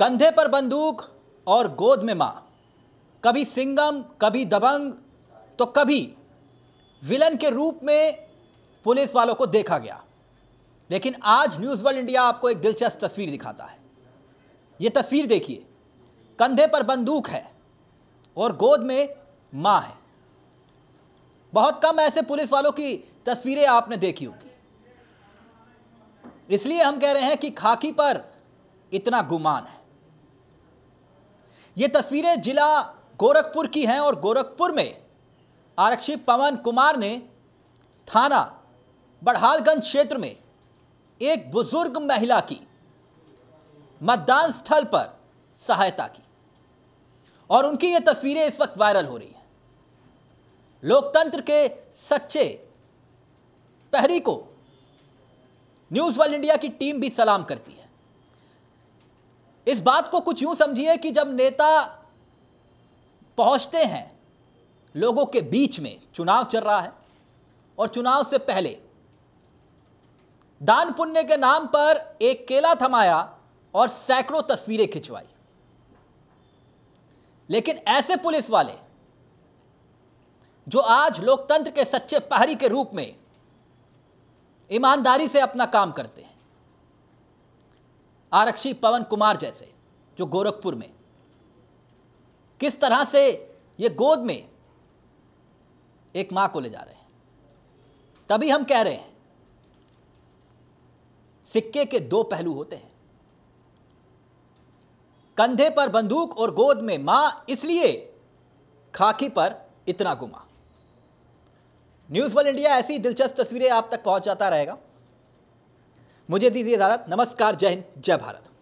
कंधे पर बंदूक और गोद में माँ कभी सिंगम कभी दबंग तो कभी विलन के रूप में पुलिस वालों को देखा गया लेकिन आज न्यूज़ वर्ल्ड इंडिया आपको एक दिलचस्प तस्वीर दिखाता है ये तस्वीर देखिए कंधे पर बंदूक है और गोद में माँ है बहुत कम ऐसे पुलिस वालों की तस्वीरें आपने देखी होगी इसलिए हम कह रहे हैं कि खाकी पर इतना गुमान है ये तस्वीरें जिला गोरखपुर की हैं और गोरखपुर में आरक्षी पवन कुमार ने थाना बड़हालगंज क्षेत्र में एक बुजुर्ग महिला की मतदान स्थल पर सहायता की और उनकी ये तस्वीरें इस वक्त वायरल हो रही हैं लोकतंत्र के सच्चे पहरी को न्यूज़ वर्ल्ड इंडिया की टीम भी सलाम करती है इस बात को कुछ यूं समझिए कि जब नेता पहुंचते हैं लोगों के बीच में चुनाव चल रहा है और चुनाव से पहले दान पुण्य के नाम पर एक केला थमाया और सैकड़ों तस्वीरें खिंचवाई लेकिन ऐसे पुलिस वाले जो आज लोकतंत्र के सच्चे पहरी के रूप में ईमानदारी से अपना काम करते हैं आरक्षी पवन कुमार जैसे जो गोरखपुर में किस तरह से ये गोद में एक मां को ले जा रहे हैं तभी हम कह रहे हैं सिक्के के दो पहलू होते हैं कंधे पर बंदूक और गोद में मां इसलिए खाकी पर इतना गुमा न्यूज वर्ल्ड इंडिया ऐसी दिलचस्प तस्वीरें आप तक पहुंचाता रहेगा मुझे दीजिए इजाजत नमस्कार जय हिंद जय भारत